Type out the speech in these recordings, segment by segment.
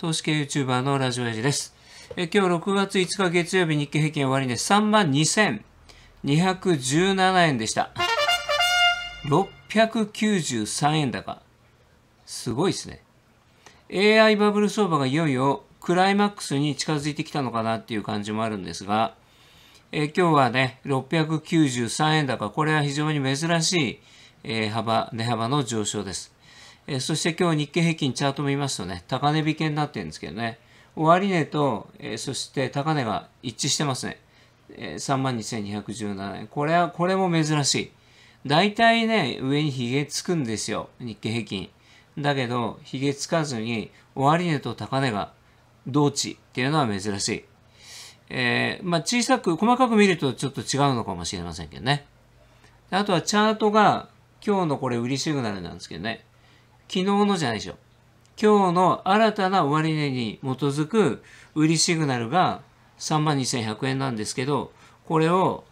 投資系 YouTuber のラジオエジです。え今日6月5日月曜日日経平均終値3万2217円でした。693円高。すごいですね。AI バブル相場がいよいよクライマックスに近づいてきたのかなっていう感じもあるんですが、え今日はね、693円高、これは非常に珍しい、えー、幅、値幅の上昇です。えー、そして今日日経平均チャート見ますとね、高値引けになってるんですけどね、終値と、えー、そして高値が一致してますね。えー、32,217円。これは、これも珍しい。大体ね、上にヒゲつくんですよ、日経平均。だけど、ヒゲつかずに、終値と高値が同値っていうのは珍しい。えー、まあ、小さく、細かく見るとちょっと違うのかもしれませんけどね。あとはチャートが、今日のこれ売りシグナルなんですけどね。昨日のじゃないでしょ。今日の新たな終値に基づく売りシグナルが32,100円なんですけど、これを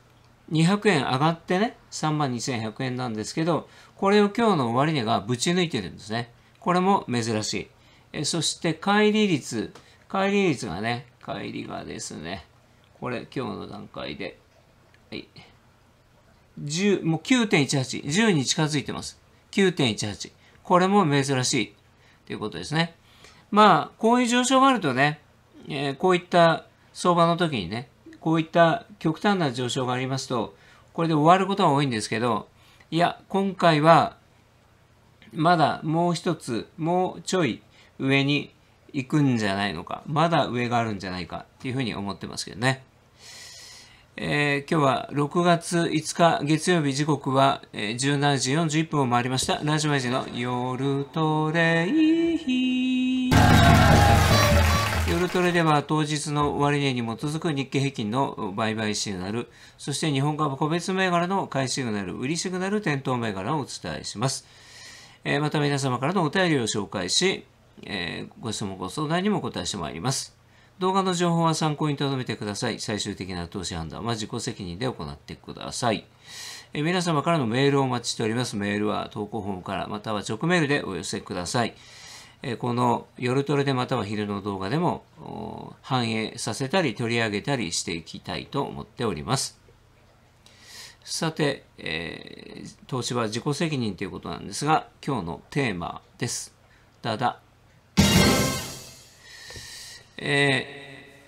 200円上がってね、32,100円なんですけど、これを今日の終値がぶち抜いてるんですね。これも珍しい。えそして乖離率。乖離率がね、乖離がですね、これ今日の段階で、はい。10、もう9.18、10に近づいてます。9.18。これも珍しいということですね。まあ、こういう上昇があるとね、えー、こういった相場の時にね、こういった極端な上昇がありますと、これで終わることは多いんですけど、いや、今回は、まだもう一つ、もうちょい上に行くんじゃないのか、まだ上があるんじゃないかっていうふうに思ってますけどね。えー、今日は6月5日月曜日時刻は、えー、17時41分を回りました。ラジオネイジの夜トレイ夜トレでは当日の終値に基づく日経平均の売買シグナル、そして日本株個別銘柄の買いシグナル、売りシグナル、店頭銘柄をお伝えします。えー、また皆様からのお便りを紹介し、えー、ご質問ご相談にもお答えしてまいります。動画の情報は参考に留めてください。最終的な投資判断は自己責任で行ってください。え皆様からのメールをお待ちしております。メールは投稿フォームからまたは直メールでお寄せください。えこの夜トレでまたは昼の動画でも反映させたり取り上げたりしていきたいと思っております。さて、えー、東芝自己責任ということなんですが、今日のテーマです。ただ、え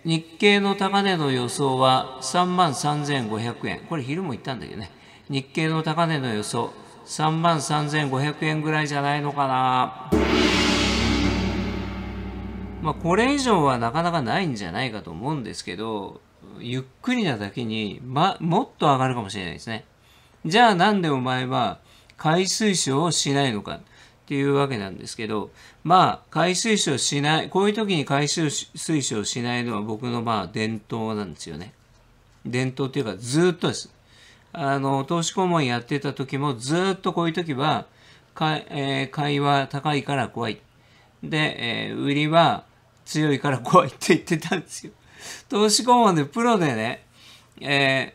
ー、日経の高値の予想は3万3500円。これ昼も言ったんだけどね。日経の高値の予想、3万3500円ぐらいじゃないのかな。まあ、これ以上はなかなかないんじゃないかと思うんですけど、ゆっくりなだけに、ま、もっと上がるかもしれないですね。じゃあなんでお前は、海水晶をしないのか。っていうわけなんですけど、まあ、海水紙をしない、こういう時に海水推奨しないのは僕のまあ伝統なんですよね。伝統っていうかずっとです。あの、投資顧問やってた時もずっとこういう時は、買えー、買いは高いから怖い。で、えー、売りは強いから怖いって言ってたんですよ。投資顧問でプロでね、え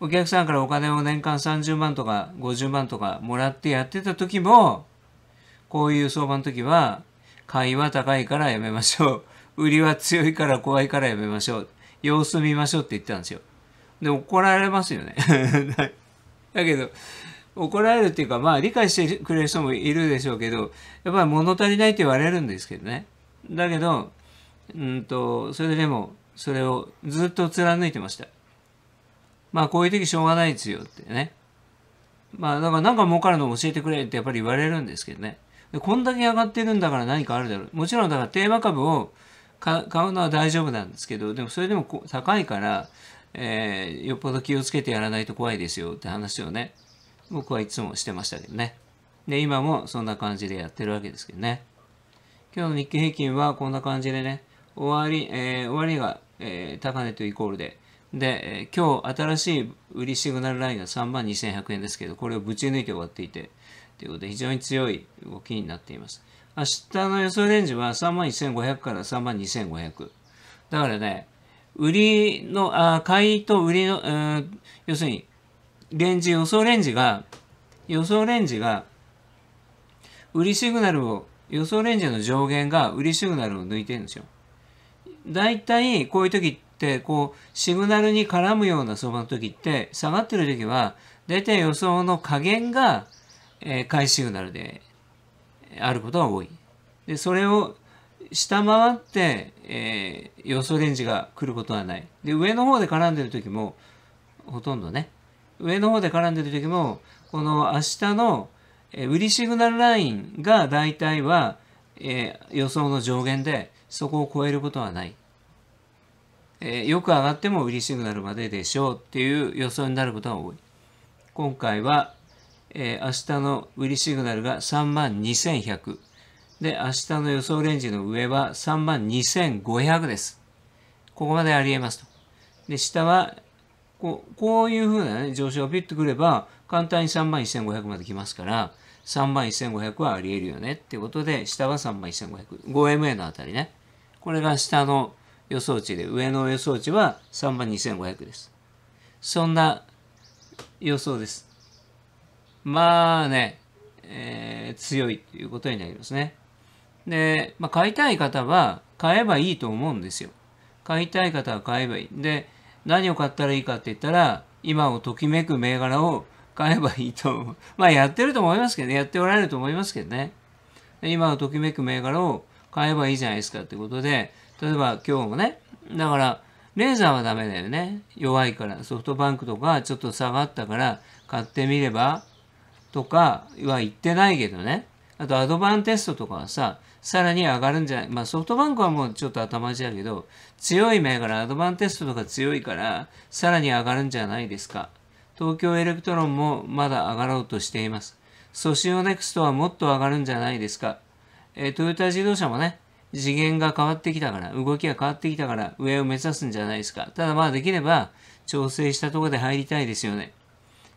ー、お客さんからお金を年間30万とか50万とかもらってやってた時も、こういう相場の時は、買いは高いからやめましょう。売りは強いから怖いからやめましょう。様子見ましょうって言ったんですよ。で、怒られますよね。だけど、怒られるっていうか、まあ理解してくれる人もいるでしょうけど、やっぱり物足りないって言われるんですけどね。だけど、うんと、それでも、それをずっと貫いてました。まあこういう時しょうがないですよってね。まあだからなんか儲かるの教えてくれってやっぱり言われるんですけどね。こんだけ上がってるんだから何かあるだろう。もちろんだからテーマ株を買うのは大丈夫なんですけど、でもそれでも高いから、えー、よっぽど気をつけてやらないと怖いですよって話をね、僕はいつもしてましたけどね。で、今もそんな感じでやってるわけですけどね。今日の日経平均はこんな感じでね、終わり、えー、終わりが、えー、高値とイコールで、で、えー、今日新しい売りシグナルラインが3万2100円ですけど、これをぶち抜いて終わっていて、ということで非常に強い動きになっています。明日の予想レンジは31,500から32,500。だからね、売りの、あ買いと売りの、えん、要するに、レンジ、予想レンジが、予想レンジが、売りシグナルを、予想レンジの上限が売りシグナルを抜いてるんですよ。だいたいこういう時って、こう、シグナルに絡むような相場の時って、下がってる時は、出て予想の加減がえー、シグナルであることが多い。で、それを下回って、えー、予想レンジが来ることはない。で、上の方で絡んでる時も、ほとんどね、上の方で絡んでる時も、この明日の、えー、売りシグナルラインが大体は、えー、予想の上限で、そこを超えることはない。えー、よく上がっても売りシグナルまででしょうっていう予想になることが多い。今回は、えー、明日の売りシグナルが3万2100。で、明日の予想レンジの上は3万2500です。ここまであり得ますと。で、下は、こうこういうふうな、ね、上昇がピュッとくれば、簡単に3万1500まで来ますから、3万1500はあり得るよねっていうことで、下は3万1500。5MA のあたりね。これが下の予想値で、上の予想値は3万2500です。そんな予想です。まあね、えー、強いということになりますね。で、まあ、買いたい方は買えばいいと思うんですよ。買いたい方は買えばいい。で、何を買ったらいいかって言ったら、今をときめく銘柄を買えばいいと思う。まあやってると思いますけどね。やっておられると思いますけどね。今をときめく銘柄を買えばいいじゃないですかってことで、例えば今日もね、だから、レーザーはダメだよね。弱いから。ソフトバンクとかちょっと下がったから買ってみればとかは言ってないけどね。あとアドバンテストとかはさ、さらに上がるんじゃないまあソフトバンクはもうちょっと頭打ちだけど、強い銘柄、アドバンテストとか強いから、さらに上がるんじゃないですか。東京エレクトロンもまだ上がろうとしています。ソシオネクストはもっと上がるんじゃないですか。えー、トヨタ自動車もね、次元が変わってきたから、動きが変わってきたから、上を目指すんじゃないですか。ただまあできれば、調整したところで入りたいですよね。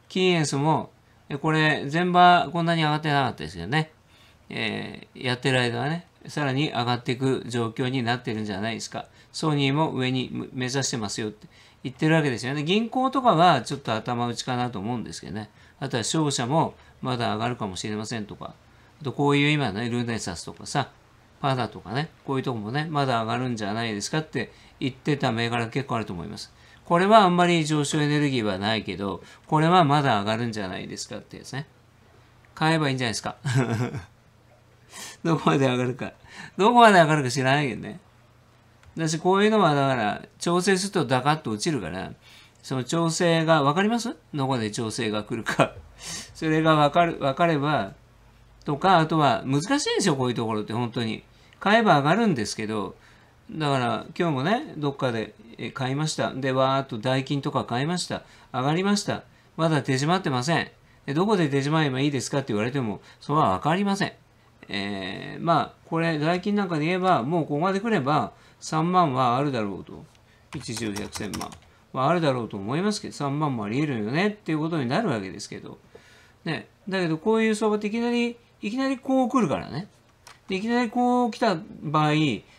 キーエンスもこれ、前場こんなに上がってなかったですけどね、えー、やってる間はね、さらに上がっていく状況になってるんじゃないですか。ソニーも上に目指してますよって言ってるわけですよね。銀行とかはちょっと頭打ちかなと思うんですけどね。あとは商社もまだ上がるかもしれませんとか、あとこういう今ね、ルネサスとかさ、パダとかね、こういうとこもね、まだ上がるんじゃないですかって言ってた銘柄結構あると思います。これはあんまり上昇エネルギーはないけど、これはまだ上がるんじゃないですかってですね。買えばいいんじゃないですか。どこまで上がるか。どこまで上がるか知らないけどね。だし、こういうのはだから、調整するとダカッと落ちるから、その調整が、わかりますどこで調整が来るか。それがわかる、わかれば、とか、あとは難しいんですよ、こういうところって本当に。買えば上がるんですけど、だから今日もね、どっかでえ買いました。で、わーっと代金とか買いました。上がりました。まだ手締まってません。どこで手締まればいいですかって言われても、それはわかりません。えー、まあ、これ、代金なんかで言えば、もうここまで来れば、3万はあるだろうと。一重100千万はあるだろうと思いますけど、3万もあり得るよねっていうことになるわけですけど。ね。だけど、こういう相場っていきなり、いきなりこう来るからね。でいきなりこう来た場合、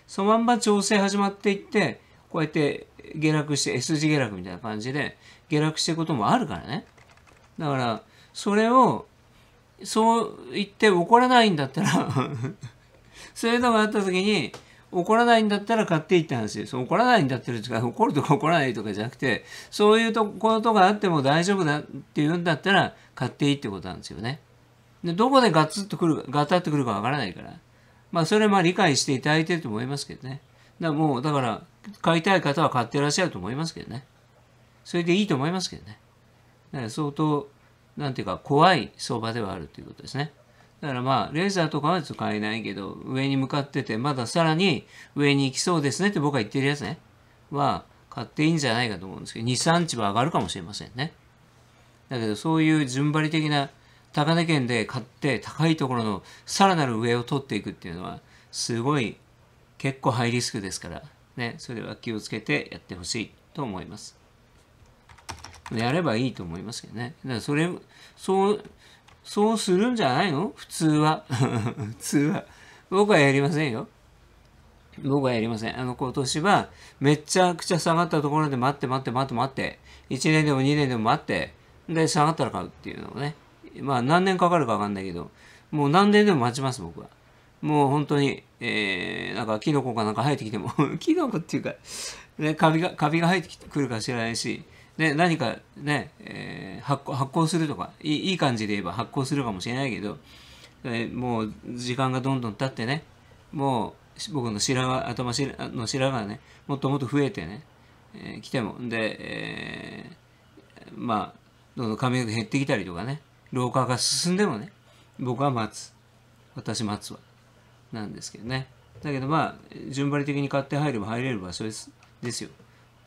そのまんま調整始まっていって、こうやって下落して、S 字下落みたいな感じで下落してこともあるからね。だから、それを、そう言って怒らないんだったら そういうのがあった時に、怒らないんだったら買っていった話です。怒らないんだったら、怒るとか怒らないとかじゃなくて、そういうとことがあっても大丈夫だっていうんだったら、買っていいってことなんですよね。で、どこでガツッとくる、ガタッとくるかわからないから。まあ、それはまあ理解していただいてると思いますけどね。だもう、だから、買いたい方は買ってらっしゃると思いますけどね。それでいいと思いますけどね。だから相当、なんていうか、怖い相場ではあるということですね。だからまあ、レーザーとかは使えないけど、上に向かってて、まださらに上に行きそうですねって僕が言ってるやつね、は買っていいんじゃないかと思うんですけど、2、3値は上がるかもしれませんね。だけど、そういう順張り的な高値圏で買って、高いところのさらなる上を取っていくっていうのは、すごい結構ハイリスクですから、ね、それは気をつけてやってほしいと思います。やればいいと思いますけどね。だからそれ、そう、そうするんじゃないの普通は。普通は。僕はやりませんよ。僕はやりません。あの、今年は、めちゃくちゃ下がったところで待って待って待って待って、1年でも2年でも待って、で、下がったら買うっていうのをね。まあ、何年かかるかわかんないけど、もう何年でも待ちます、僕は。もう本当に、えー、なんかキノコかなんか生えてきても キノコっていうか、ね、カビが、カビが生えてくるか知らないし、ね、何かね、えー、発酵するとかいい、いい感じで言えば発酵するかもしれないけど、えー、もう時間がどんどん経ってね、もう僕の白髪、頭の白髪がね、もっともっと増えてね、えー、来ても、で、えー、まあ、どんどん髪が減ってきたりとかね、老化が進んでもね、僕は待つ。私待つわ。なんですけどね。だけどまあ、順張り的に買って入れば入れる場所ですですよ。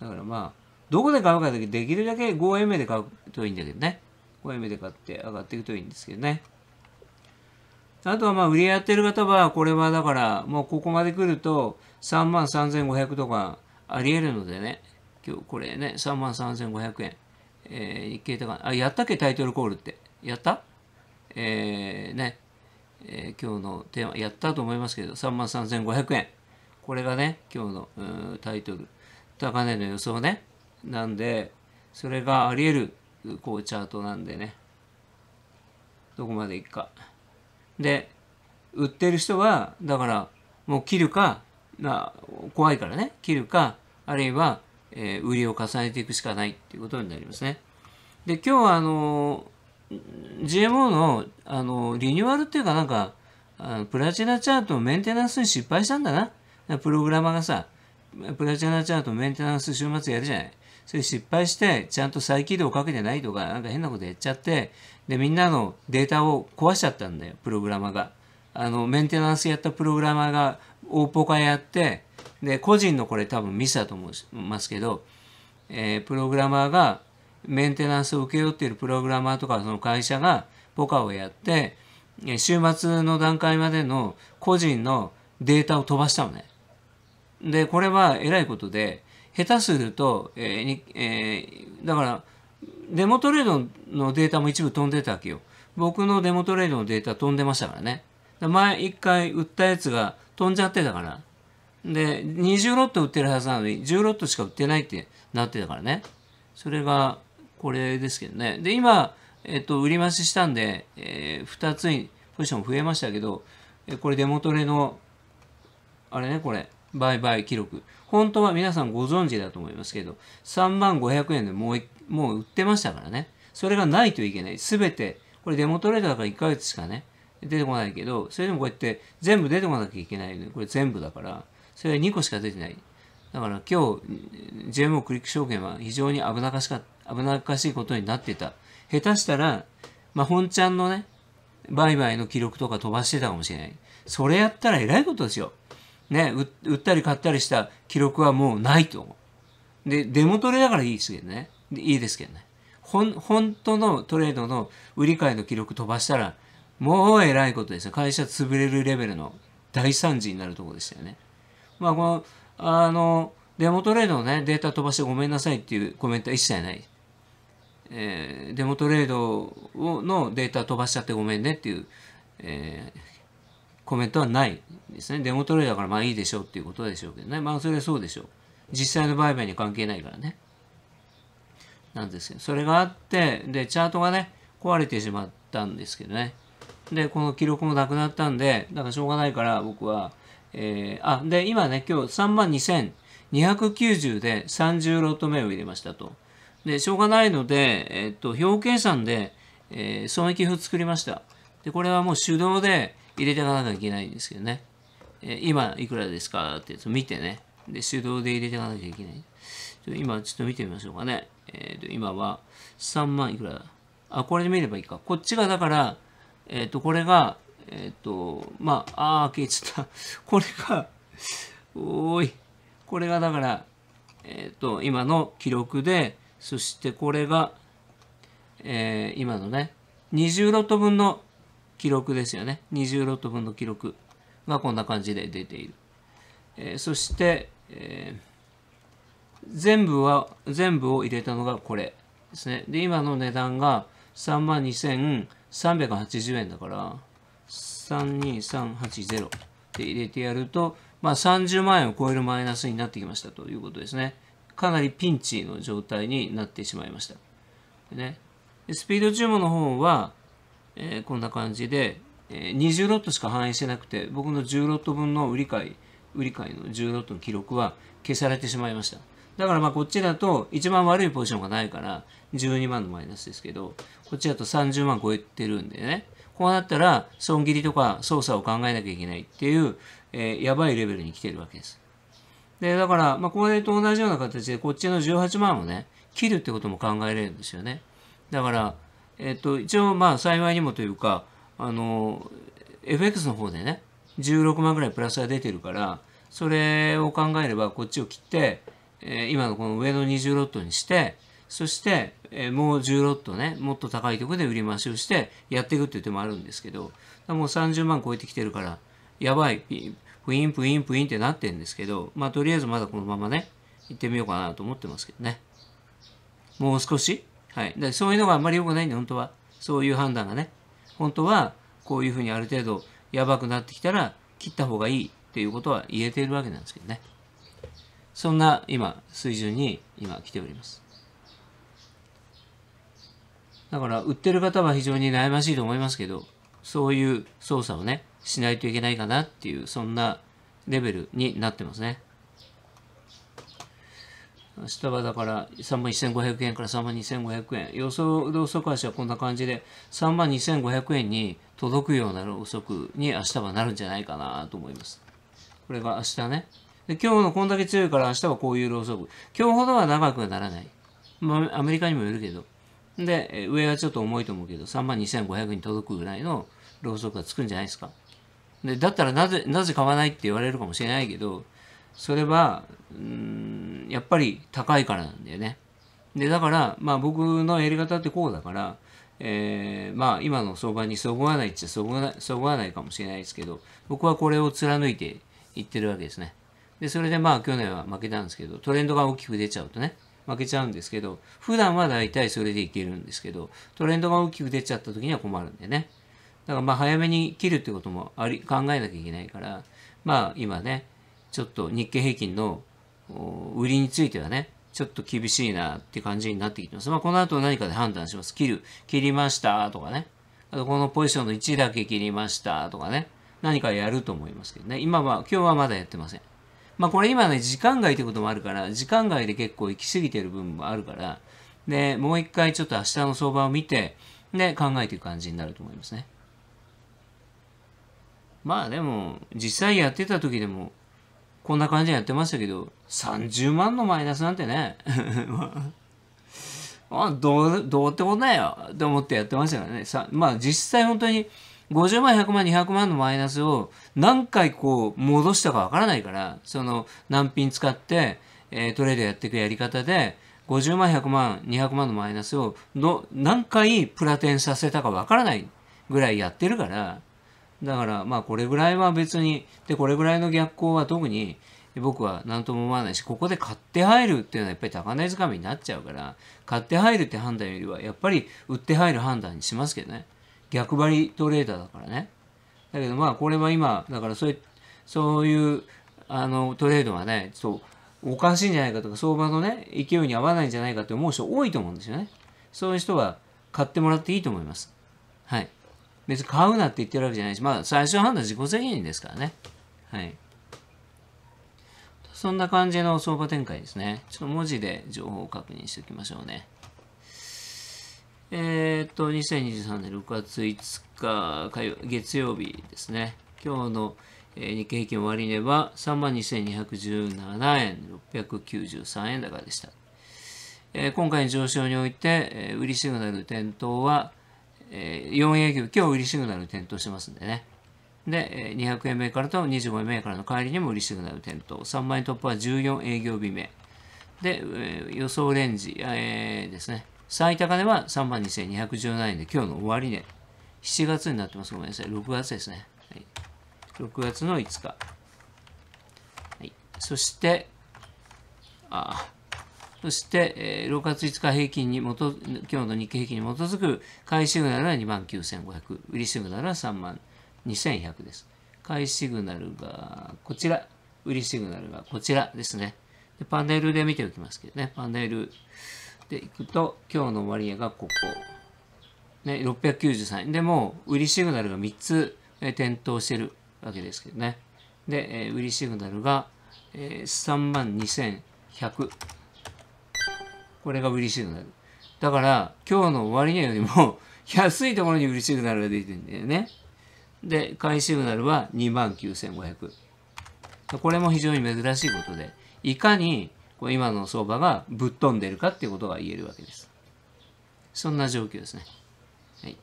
だからまあ、どこで買うかだけできるだけ 5M で買うといいんだけどね。5M で買って上がっていくといいんですけどね。あとはまあ、売りやってる方は、これはだから、もうここまで来ると、3万3500とかあり得るのでね、今日これね、3万3500円。えー、日経高値。あ、やったっけタイトルコールって。やったえー、ね。えー、今日のテーマやったと思いますけど3万3500円これがね今日のタイトル高値の予想ねなんでそれがあり得るこうチャートなんでねどこまでいくかで売ってる人はだからもう切るか、まあ、怖いからね切るかあるいは、えー、売りを重ねていくしかないっていうことになりますねで今日はあの GMO のあのリニューアルっていうかなんかあのプラチナチャートのメンテナンスに失敗したんだなプログラマーがさプラチナチャートメンテナンス週末やるじゃないそれ失敗してちゃんと再起動かけてないとかなんか変なことやっちゃってでみんなのデータを壊しちゃったんだよプログラマーがあのメンテナンスやったプログラマーが大ポカやってで個人のこれ多分ミスだと思いますけど、えー、プログラマーがメンテナンスを請け負っているプログラマーとかその会社がポカをやって週末の段階までの個人のデータを飛ばしたのね。でこれはえらいことで下手すると、えーにえー、だからデモトレードのデータも一部飛んでたわけよ。僕のデモトレードのデータ飛んでましたからね。前一回売ったやつが飛んじゃってたから。で、20ロット売ってるはずなのに、10ロットしか売ってないってなってたからね。それが、これですけどね。で、今、えっと、売り増ししたんで、えー、2つにポジション増えましたけど、えこれデモトレの、あれね、これ、売買記録。本当は皆さんご存知だと思いますけど、3万500円でもう、もう売ってましたからね。それがないといけない。すべて、これデモトレーターだから1ヶ月しかね、出てこないけど、それでもこうやって全部出てこなきゃいけないので、これ全部だから、それは2個しか出てない。だから今日、j m o クリック証券は非常に危なかしかっ危なっかしいことになってた。下手したら、まあ、本ちゃんのね、売買の記録とか飛ばしてたかもしれない。それやったらえらいことですよ。ね、売ったり買ったりした記録はもうないと思う。で、デモトレだからいいですけどね。いいですけどね。ほん、本当のトレードの売り買いの記録飛ばしたら、もうえらいことですよ。会社潰れるレベルの大惨事になるとこでしたよね。まあ、この、あの、デモトレードのね、データ飛ばしてごめんなさいっていうコメントは一切ない。えー、デモトレードのデータ飛ばしちゃってごめんねっていう、えー、コメントはないですね。デモトレードだからまあいいでしょうっていうことでしょうけどね。まあそれはそうでしょう。実際の売買に関係ないからね。なんですけど、それがあって、で、チャートがね、壊れてしまったんですけどね。で、この記録もなくなったんで、だからしょうがないから僕は、えー、あ、で、今ね、今日3万2290で30ロット目を入れましたと。で、しょうがないので、えっと、表計算で、えー、損益表作りました。で、これはもう手動で入れていかなきゃいけないんですけどね。えー、今、いくらですかってや見てね。で、手動で入れていかなきゃいけない。今、ちょっと見てみましょうかね。えっ、ー、と、今は3万いくらだ。あ、これで見ればいいか。こっちがだから、えっ、ー、と、これが、えっ、ー、と、まあ、あー、消えちゃった。これが、おーい。これがだから、えっ、と、今の記録で、そしてこれが、えー、今のね、20ロット分の記録ですよね。20ロット分の記録がこんな感じで出ている。えー、そして、えー、全部は、全部を入れたのがこれですね。で、今の値段が32,380円だから、32380って入れてやると、まあ、30万円を超えるマイナスになってきましたということですね。かなりピンチの状態になってしまいました。でね、でスピード注文の方は、えー、こんな感じで、えー、20ロットしか反映してなくて、僕の10ロット分の売り買い、売り買いの10ロットの記録は消されてしまいました。だからまあこっちだと一番悪いポジションがないから12万のマイナスですけど、こっちだと30万超えてるんでね。こうなったら損切りとか操作を考えなきゃいけないっていう、えー、やばいレベルに来てるわけです。で、だから、まあ、これと同じような形で、こっちの18万をね、切るってことも考えれるんですよね。だから、えっと、一応、まあ、幸いにもというか、あの、FX の方でね、16万ぐらいプラスが出てるから、それを考えれば、こっちを切って、えー、今のこの上の20ロットにして、そして、えー、もう10ロットね、もっと高いところで売り回しをして、やっていくっていう手もあるんですけど、もう30万超えてきてるから、やばい、プインプインプインってなってるんですけど、まあとりあえずまだこのままね、行ってみようかなと思ってますけどね。もう少しはい。だそういうのがあんまり良くないんで、本当は。そういう判断がね。本当は、こういうふうにある程度、やばくなってきたら、切った方がいいっていうことは言えているわけなんですけどね。そんな、今、水準に、今、来ております。だから、売ってる方は非常に悩ましいと思いますけど、そういう操作をね、しないといけないかなっていう、そんなレベルになってますね。明日はだから3万1500円から3万2500円。予想ソク足はこんな感じで3万2500円に届くようなろうそくに明日はなるんじゃないかなと思います。これが明日ね。で今日のこんだけ強いから明日はこういうろうそく。今日ほどは長くはならない。まあ、アメリカにもよるけど。で、上はちょっと重いと思うけど、3万2500円に届くぐらいのろうそくがつくんじゃないですか。でだったらなぜなぜ買わないって言われるかもしれないけどそれはうんやっぱり高いからなんだよね。でだからまあ僕のやり方ってこうだから、えー、まあ今の相場にそぐわないっちゃそぐわないそぐわないかもしれないですけど僕はこれを貫いていってるわけですね。でそれでまあ去年は負けたんですけどトレンドが大きく出ちゃうとね負けちゃうんですけど普段は大体それでいけるんですけどトレンドが大きく出ちゃった時には困るんだよね。だからまあ早めに切るってこともあり考えなきゃいけないからまあ今ねちょっと日経平均の売りについてはねちょっと厳しいなって感じになってきてます。まあこの後何かで判断します。切る、切りましたとかね。あとこのポジションの1だけ切りましたとかね。何かやると思いますけどね。今は、今日はまだやってません。まあこれ今ね、時間外ってこともあるから、時間外で結構行き過ぎてる部分もあるから、で、もう一回ちょっと明日の相場を見て、で、考えていく感じになると思いますね。まあでも、実際やってた時でも、こんな感じでやってましたけど、30万のマイナスなんてね、まあ、どう、どうってことだよって思ってやってましたからね。さまあ実際本当に50万、100万、200万のマイナスを何回こう戻したかわからないから、その難品使って、えー、トレードやっていくやり方で、50万、100万、200万のマイナスをの何回プラテンさせたかわからないぐらいやってるから、だから、まあこれぐらいは別に、で、これぐらいの逆行は特に僕は何とも思わないし、ここで買って入るっていうのはやっぱり高値掴みになっちゃうから、買って入るって判断よりは、やっぱり売って入る判断にしますけどね。逆張りトレーダーだからね。だけどまあこれは今、だからそういう、そういう、あの、トレードはね、そう、おかしいんじゃないかとか、相場のね、勢いに合わないんじゃないかって思う人多いと思うんですよね。そういう人は買ってもらっていいと思います。はい。別に買うなって言ってるわけじゃないし、まあ、最終判断自己責任ですからね。はい。そんな感じの相場展開ですね。ちょっと文字で情報を確認しておきましょうね。えー、っと、2023年6月5日火曜、月曜日ですね。今日の、え日経平均終値は32,217円693円高でした。えー、今回の上昇において、えー、売りシグナル点灯はえ4営業今日売りシグナル点灯しますんでね。で、200円目からと25円目からの帰りにも売りシグナル点灯。3万円突破は14営業日目。で、え予想レンジ、えー、ですね。最高値は3万2217円で今日の終値。7月になってます。ごめんなさい。6月ですね。はい、6月の5日。はい、そして、ああ、そして、6月5日平均に基今日の日経平均に基づく買いシグナルは2万9500、売りシグナルは3万2100です。買いシグナルがこちら、売りシグナルがこちらですね。でパネルで見ておきますけどね、パネルでいくと、今日の割合がここ。ね、693円。でも、売りシグナルが3つ、えー、点灯してるわけですけどね。で、えー、売りシグナルが、えー、3万2100。これが売りシグナル。だから、今日の終値よりも 安いところに売りシグナルが出てるんだよね。で、買いシグナルは29,500。これも非常に珍しいことで、いかに今の相場がぶっ飛んでるかっていうことが言えるわけです。そんな状況ですね。はい。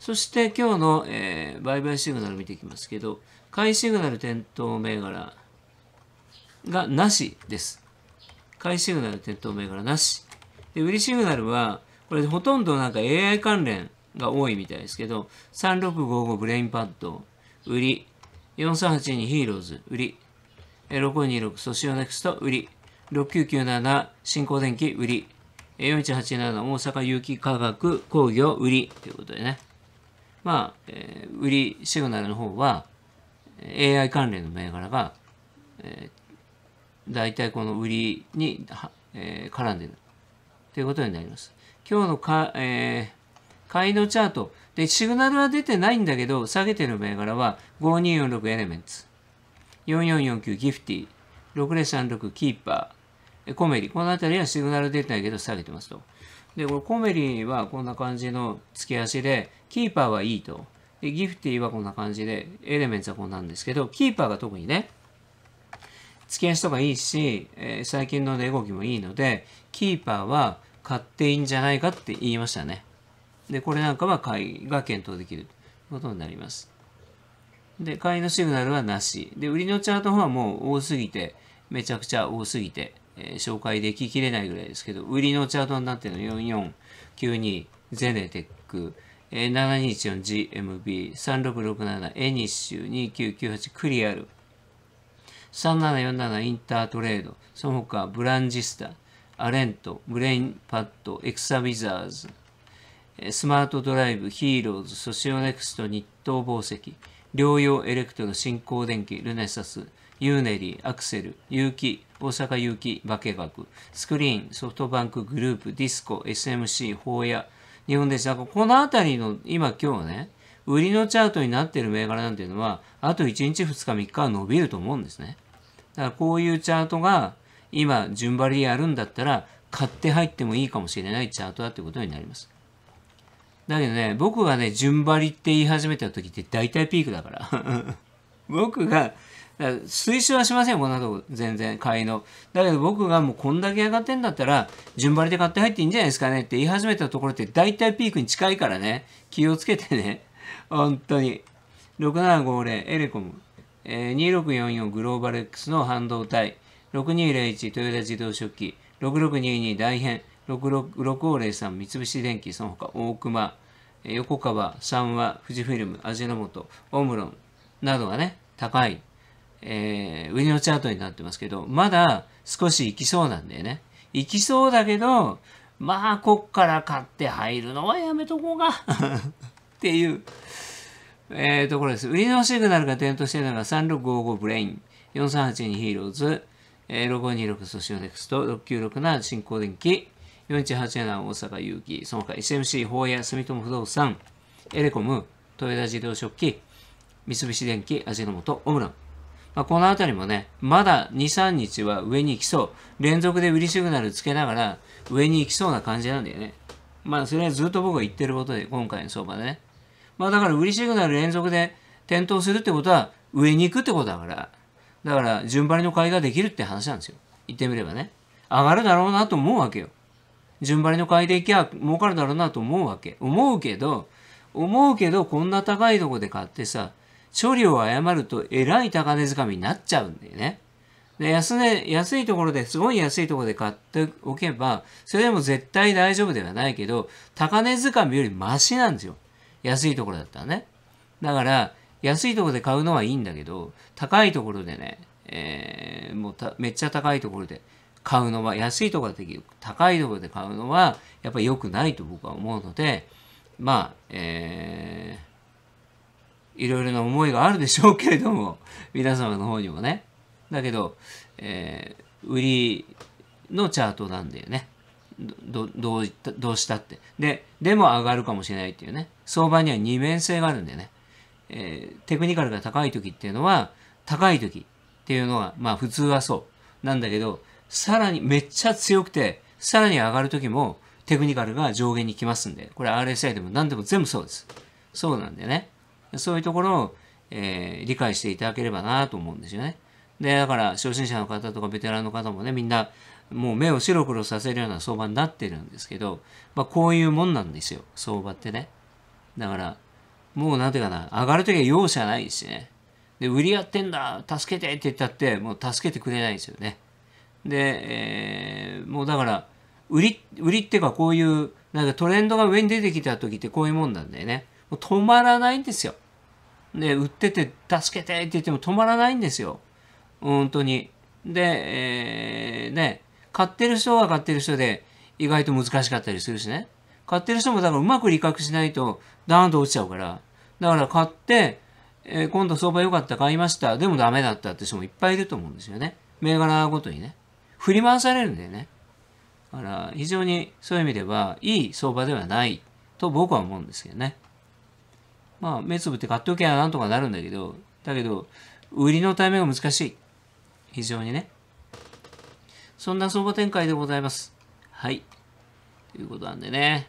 そして今日の、えー、売買シグナル見ていきますけど、買いシグナル点灯銘柄がなしです。買いシグナル店頭銘柄なし。で、売りシグナルは、これほとんどなんか AI 関連が多いみたいですけど、3655ブレインパッド、売り。4382ヒーローズ、売り。6526ソシオネクスト、売り。6997新興電機、売り。4187大阪有機化学工業、売り。ということでね。まあ、えー、売りシグナルの方は、AI 関連の銘柄が、え大体この売りに、えー、絡んでいるということになります。今日のか、えー、買いのチャートで、シグナルは出てないんだけど、下げてる銘柄は5246エレメンツ、4449ギフティ、6036キーパー、コメリ、この辺りはシグナル出てないけど下げてますと。で、これコメリはこんな感じの付け足で、キーパーはいいと。で、ギフティはこんな感じで、エレメンツはこんなんですけど、キーパーが特にね、付き合い人がいいし、えー、最近の値動きもいいので、キーパーは買っていいんじゃないかって言いましたね。で、これなんかは買いが検討できるということになります。で、買いのシグナルはなし。で、売りのチャートの方はもう多すぎて、めちゃくちゃ多すぎて、えー、紹介でききれないぐらいですけど、売りのチャートになってるの44、92、ゼネテック、えー、724GMB、3667、エニッシュ、2998、クリアル、3747インタートレード、その他ブランジスタ、アレント、ブレインパッド、エクサビザーズ、スマートドライブ、ヒーローズ、ソシオネクスト、日東宝石、療養エレクトロ、新光電機、ルネサス、ユーネリー、アクセル、有機、大阪有機、化学、スクリーン、ソフトバンクグループ、ディスコ、SMC、法ヤ、日本電車、この辺りの、今今日ね、売りのチャートになっている銘柄なんていうのは、あと1日、2日、3日は伸びると思うんですね。だからこういうチャートが、今、順張りでやるんだったら、買って入ってもいいかもしれないチャートだってことになります。だけどね、僕がね、順張りって言い始めた時って大体ピークだから。僕が、推奨はしませんこんなとこ、全然、買いの。だけど僕がもうこんだけ上がってんだったら、順張りで買って入っていいんじゃないですかねって言い始めたところって大体ピークに近いからね、気をつけてね。本当に。6750エレコム、えー、2644グローバル X の半導体、6201トヨタ自動食器、6622大変、6503三菱電機、その他大熊、横川、三和、富士フィルム、味の素、オムロンなどがね、高い、えー、売りのチャートになってますけど、まだ少し行きそうなんだよね。行きそうだけど、まあ、こっから買って入るのはやめとこうか。っていう、えー、ところです。売りのシグナルが点灯しているのが3655ブレイン、4382ヒーローズ、えー、6526ソシオネクスト、6967新興電機、4187大阪有機、その他 SMC、法ヤ、住友不動産、エレコム、豊田自動食器、三菱電機、味の素、オムラン。まあ、このあたりもね、まだ2、3日は上に行きそう。連続で売りシグナルつけながら上に行きそうな感じなんだよね。まあ、それはずっと僕が言ってることで、今回の相場でね。まあだから売りシグナル連続で点灯するってことは上に行くってことだから、だから順張りの買いができるって話なんですよ。言ってみればね。上がるだろうなと思うわけよ。順張りの買いでいきゃ儲かるだろうなと思うわけ。思うけど、思うけどこんな高いとこで買ってさ、処理を誤るとえらい高値掴みになっちゃうんだよね。で安値、安いところですごい安いところで買っておけば、それでも絶対大丈夫ではないけど、高値掴みよりマシなんですよ。安いところだったらね。だから、安いところで買うのはいいんだけど、高いところでね、えー、もうめっちゃ高いところで買うのは、安いところだ高いところで買うのは、やっぱり良くないと僕は思うので、まあ、えー、いろいろな思いがあるでしょうけれども、皆様の方にもね。だけど、えー、売りのチャートなんだよね。どどうどうしたってででも上がるかもしれないっていうね相場には二面性があるんでね、えー、テクニカルが高い時っていうのは高い時っていうのはまあ普通はそうなんだけどさらにめっちゃ強くてさらに上がる時もテクニカルが上限に来ますんでこれ RSI でも何でも全部そうですそうなんでねそういうところを、えー、理解していただければなと思うんですよねでだから初心者の方とかベテランの方もねみんなもう目を白黒させるような相場になってるんですけど、まあ、こういうもんなんですよ相場ってねだからもうなんていうかな上がるときは容赦ないしねで売りやってんだ助けてって言ったってもう助けてくれないですよねで、えー、もうだから売り売りっていうかこういうなんかトレンドが上に出てきた時ってこういうもんなんだよねもう止まらないんですよで売ってて助けてって言っても止まらないんですよ本当にで、えー、ね買ってる人は買ってる人で意外と難しかったりするしね。買ってる人もだからうまく理覚しないとダーンと落ちちゃうから。だから買って、えー、今度相場良かった買いました。でもダメだったって人もいっぱいいると思うんですよね。銘柄ごとにね。振り回されるんだよね。だから非常にそういう意味ではいい相場ではないと僕は思うんですけどね。まあ目つぶって買っておけばなんとかなるんだけど、だけど売りのタイミングが難しい。非常にね。そんな相場展開でございます。はい。ということなんでね、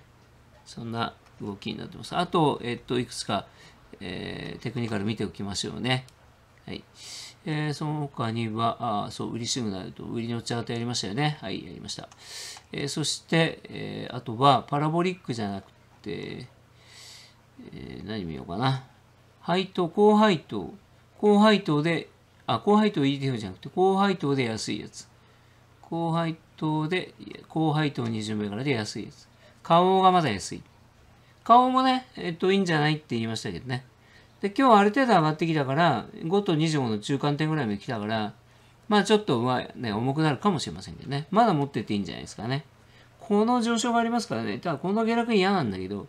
そんな動きになってます。あと、えっと、いくつか、えー、テクニカル見ておきましょうね。はい。えー、その他には、あそう、売りシグナルと売りのチャートやりましたよね。はい、やりました。えー、そして、えー、あとは、パラボリックじゃなくて、えー、何見ようかな。配当、高配当。高配当で、あ、高配当 ETF じゃなくて、高配当で安いやつ。高配当で、高配当20銘からで安いです。顔がまだ安い。顔もね、えっと、いいんじゃないって言いましたけどね。で、今日ある程度上がってきたから、5と25の中間点ぐらいまで来たから、まあちょっと、は、ね、重くなるかもしれませんけどね。まだ持ってていいんじゃないですかね。この上昇がありますからね。ただ、この下落嫌なんだけど、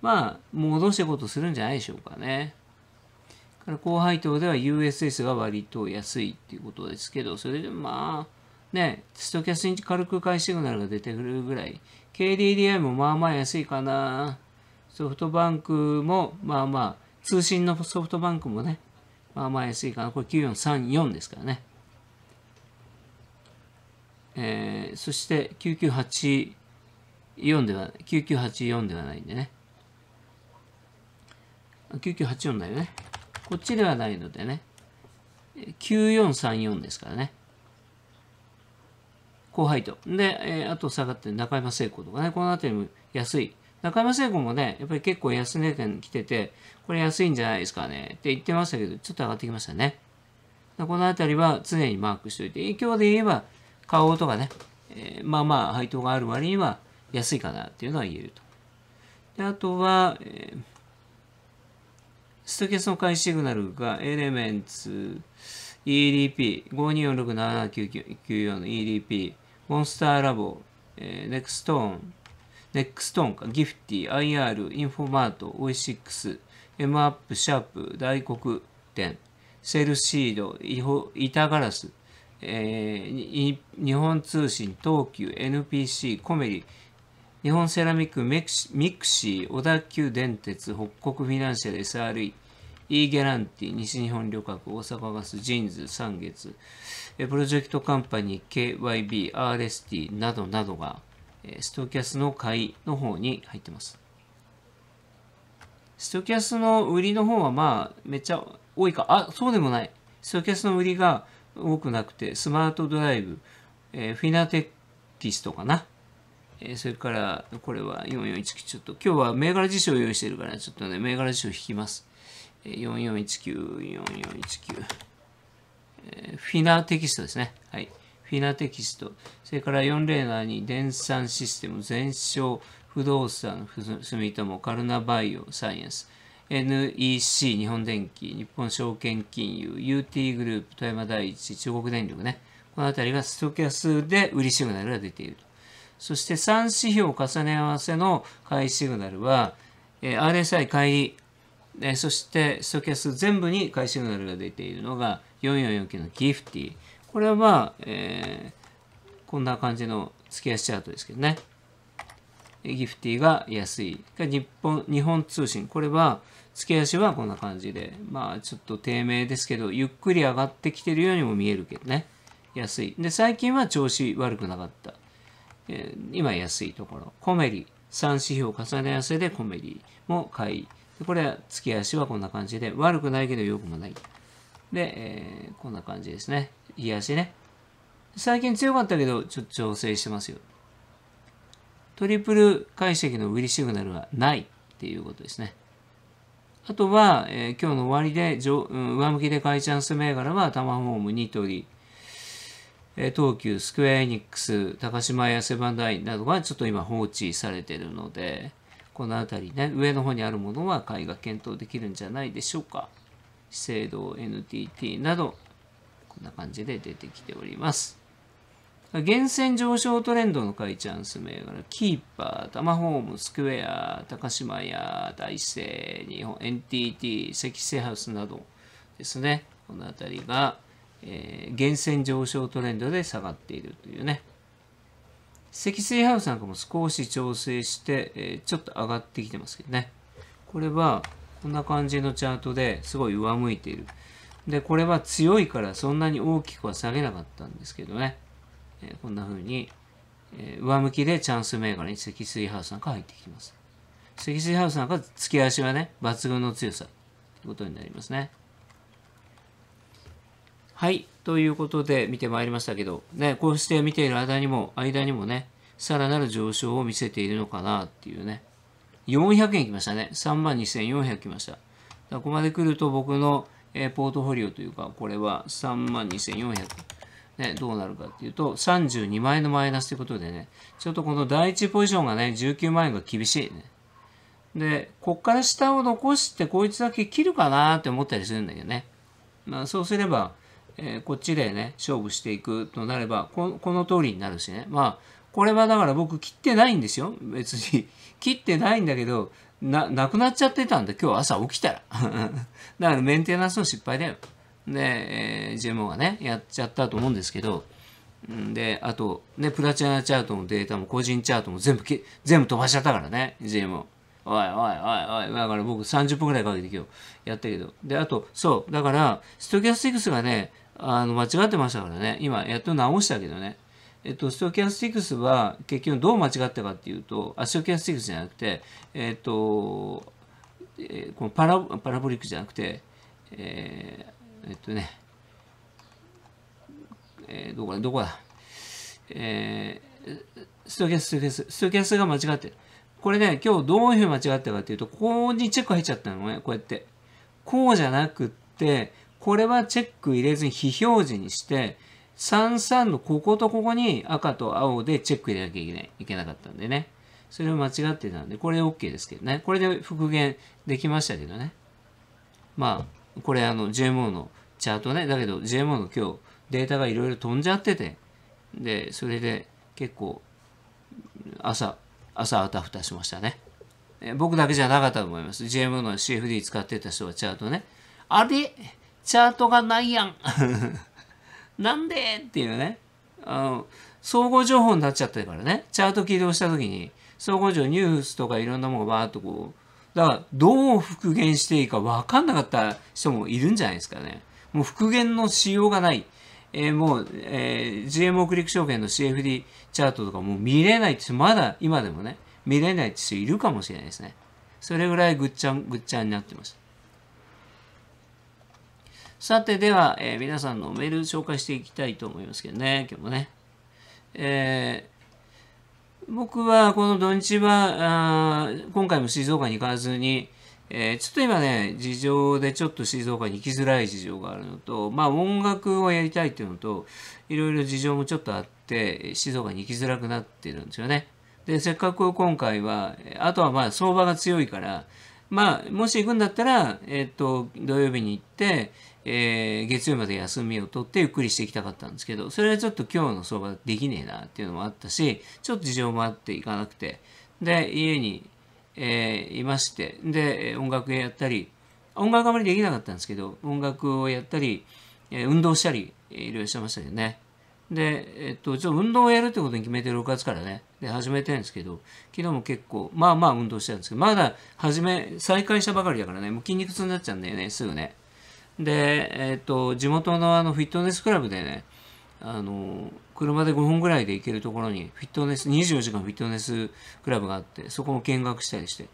まあ、戻していこうとするんじゃないでしょうかね。から高配当では USS が割と安いっていうことですけど、それでまあ、ね、ストキャスに軽く買いシグナルが出てくるぐらい、KDDI もまあまあ安いかな。ソフトバンクもまあまあ、通信のソフトバンクもね、まあまあ安いかな。これ9434ですからね。えー、そして9984では、9984ではないんでね。9984だよね。こっちではないのでね。9434ですからね。後輩と。で、えー、あと下がって中山聖子とかね、この辺りも安い。中山聖子もね、やっぱり結構安値店来てて、これ安いんじゃないですかねって言ってましたけど、ちょっと上がってきましたね。この辺りは常にマークしておいて、影響で言えば、花王とかね、えー、まあまあ配当がある割には安いかなっていうのは言えると。であとは、えー、ストキャスの買いシグナルがエレメンツ、EDP、5246-7794の EDP、モンスターラボ、えー、ネクストーン、ネックストーンか、ギフティ、IR、インフォマート、オイシックス、エムアップ、シャープ、大黒店、セルシード、板ガラス、えー、日本通信、東急、NPC、コメリ、日本セラミック、ミクシー、小田急電鉄、北国フィナンシャル、SRE、E ーギャランティ、西日本旅客、大阪ガス、ジーンズ、三月、プロジェクトカンパニー、KYB、RST などなどが、ストキャスの会の方に入ってます。ストキャスの売りの方はまあ、めっちゃ多いか、あ、そうでもない。ストキャスの売りが多くなくて、スマートドライブ、えー、フィナテキストかな。えー、それから、これは4419、ちょっと、今日は銘柄辞書を用意してるから、ちょっとね、銘柄辞書を引きます。えー、4419、4419。フィナテキストですね。はい。フィナテキスト。それから402、電産システム、全商、不動産、住友、カルナバイオ、サイエンス。NEC、日本電機、日本証券金融、UT グループ、富山第一、中国電力ね。このあたりがストキャスで売りシグナルが出ていると。そして3指標重ね合わせの買いシグナルは、えー、RSI 買い、えー、そしてストキャス全部に買いシグナルが出ているのが、449のギフティ。これは、えー、こんな感じの月足チャートですけどね。ギフティが安い。日本、日本通信。これは、月足はこんな感じで。まあ、ちょっと低迷ですけど、ゆっくり上がってきてるようにも見えるけどね。安い。で、最近は調子悪くなかった。えー、今安いところ。コメリ。3指標重ね合わせでコメリも買い。これは月足はこんな感じで、悪くないけど良くもない。で、えー、こんな感じですね。冷やしね。最近強かったけど、ちょっと調整してますよ。トリプル解析のウィリシグナルはないっていうことですね。あとは、えー、今日の終わりで、うん、上向きで買いチャンス銘柄は、タマホーム、ニトリ、えー、東急、スクエアエニックス、高島屋、セブンダイなどがちょっと今放置されているので、この辺りね、上の方にあるものは買いが検討できるんじゃないでしょうか。資生堂 NTT など、こんな感じで出てきております。源泉上昇トレンドの買いチャンス銘柄、キーパー、タマホーム、スクエア、高島屋、大成、日本、NTT、積成ハウスなどですね、この辺りが、えー、源泉上昇トレンドで下がっているというね。積水ハウスなんかも少し調整して、えー、ちょっと上がってきてますけどね。これは、こんな感じのチャートですごい上向いている。で、これは強いからそんなに大きくは下げなかったんですけどね。えー、こんな風に、えー、上向きでチャンス銘柄に積水ハウスなんか入ってきます。積水ハウスなんか付け足はね、抜群の強さということになりますね。はい。ということで見てまいりましたけど、ね、こうして見ている間にも、間にもね、さらなる上昇を見せているのかなっていうね、400円きましたね。3万2400きました。ここまで来ると僕の、ポートフォリオというか、これは3万2400。ね、どうなるかっていうと、32万円のマイナスということでね、ちょっとこの第1ポジションがね、19万円が厳しいね。で、こっから下を残して、こいつだけ切るかなって思ったりするんだけどね。まあ、そうすれば、えー、こっちでね、勝負していくとなれば、この通りになるしね。まあ、これはだから僕切ってないんですよ。別に切ってないんだけどななくなっちゃってたんだ今日朝起きたら だからメンテナンスの失敗だよで、えー、GMO がねやっちゃったと思うんですけどであとねプラチナチャートのデータも個人チャートも全部全部飛ばしちゃったからね GMO おいおいおいおいだから僕30分ぐらいかけて今日やったけどであとそうだからストキャスティクスがねあの間違ってましたからね今やっと直したけどねえっと、ストキャスティクスは結局どう間違ったかっていうと、あストキャスティクスじゃなくて、えっと、えー、このパラパラボリックじゃなくて、えー、えっとね、えー、どこだ、どこだ、えー、ストキャス、ストキャス、ストキャスが間違ってる。これね、今日どういうふうに間違ったかっていうと、ここにチェック入っちゃったのね、こうやって。こうじゃなくって、これはチェック入れずに非表示にして、33のこことここに赤と青でチェック入れなきゃいけない、いけなかったんでね。それを間違ってたんで、これ OK ですけどね。これで復元できましたけどね。まあ、これあの JMO のチャートね。だけど JMO の今日データがいろいろ飛んじゃってて、で、それで結構朝、朝あたふたしましたね。僕だけじゃなかったと思います。JMO の CFD 使ってた人はチャートね。あれチャートがないやんなんでっていうね、あの、総合情報になっちゃってるからね、チャート起動した時に、総合情報、ニュースとかいろんなものがバーっとこう、だから、どう復元していいか分かんなかった人もいるんじゃないですかね。もう復元のしようがない。えー、もう、えー、GMO クリック証券の CFD チャートとかもう見れないって人、まだ今でもね、見れないって人いるかもしれないですね。それぐらいぐっちゃんぐっちゃんになってました。さてでは、えー、皆さんのメール紹介していきたいと思いますけどね、今日もね。えー、僕はこの土日はあ、今回も静岡に行かずに、えー、ちょっと今ね、事情でちょっと静岡に行きづらい事情があるのと、まあ音楽をやりたいっていうのと、いろいろ事情もちょっとあって、静岡に行きづらくなってるんですよね。で、せっかく今回は、あとはまあ相場が強いから、まあ、もし行くんだったら、えっ、ー、と、土曜日に行って、えー、月曜まで休みを取ってゆっくりしていきたかったんですけど、それはちょっと今日の相場できねえなっていうのもあったし、ちょっと事情もあっていかなくて、で、家に、えー、いまして、で、音楽やったり、音楽あまりできなかったんですけど、音楽をやったり、えー、運動したり、いろいろしてましたけどね。で、えっと、ちょ運動をやるってことに決めて6月からね、で、始めてるんですけど、昨日も結構、まあまあ運動してたんですけど、まだ始め、再開したばかりだからね、もう筋肉痛になっちゃうんだよね、すぐね。で、えーと、と地元のあのフィットネスクラブでねあの車で5分ぐらいで行けるところにフィットネス24時間フィットネスクラブがあってそこも見学したりして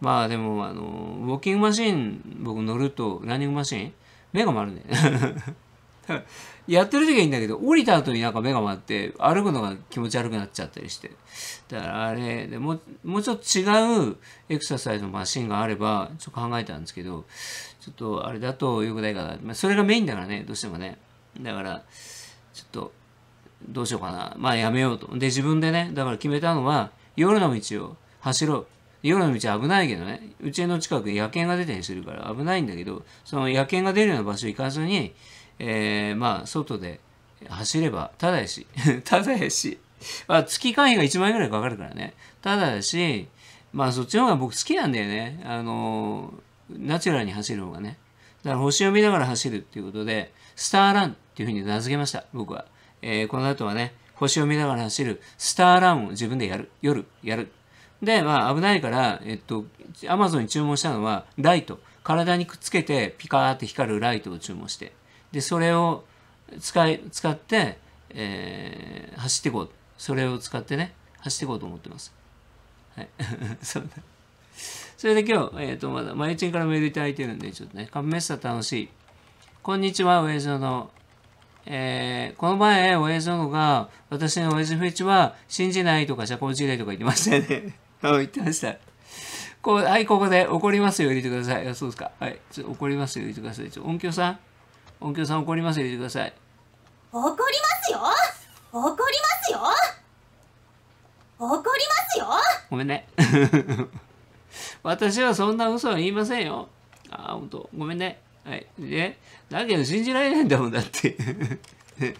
まあでもあのウォーキングマシン僕乗るとランニングマシン目が回るね やってる時はいいんだけど降りた後になんか目が回って歩くのが気持ち悪くなっちゃったりしてだからあれでももうちょっと違うエクササイズのマシンがあればちょっと考えたんですけどちょっとあれだと良くないかな。まあ、それがメインだからね、どうしてもね。だから、ちょっと、どうしようかな。まあやめようと。で、自分でね、だから決めたのは、夜の道を走ろう。夜の道危ないけどね、うちの近く野犬が出たりするから危ないんだけど、その野犬が出るような場所行かずに、えー、まあ、外で走れば、ただやし、ただやし、あ月会費が1万円ぐらいかかるからね、ただやし、まあ、そっちの方が僕好きなんだよね。あのーナチュラルに走る方がね。だから星を見ながら走るっていうことで、スターランっていうふうに名付けました、僕は。えー、この後はね、星を見ながら走る、スターランを自分でやる。夜、やる。で、まあ危ないから、えっと、アマゾンに注文したのは、ライト。体にくっつけて、ピカーって光るライトを注文して。で、それを使い、使って、えー、走っていこう。それを使ってね、走っていこうと思ってます。はい。そうだ。それで今日、えっ、ー、と、まだ、毎日からメールいただいてるんで、ちょっとね、カップメッサ楽しい。こんにちは、親父の。えー、この前、親父のが、私の親父フェチは、信じないとか、社交辞令とか言ってましたよね。あ言ってました。こう、はい、ここで、怒りますよ、入れてください。あ、そうですか。はい、ちょ怒りますよ、入れてください。ちょ音響さん音響さん怒りますよ、入れてください。怒りますよ怒りますよ怒りますよごめんね。私はそんな嘘は言いませんよ。ああ、ほんと。ごめんね。はい。ね。だけど信じられないんだもんだって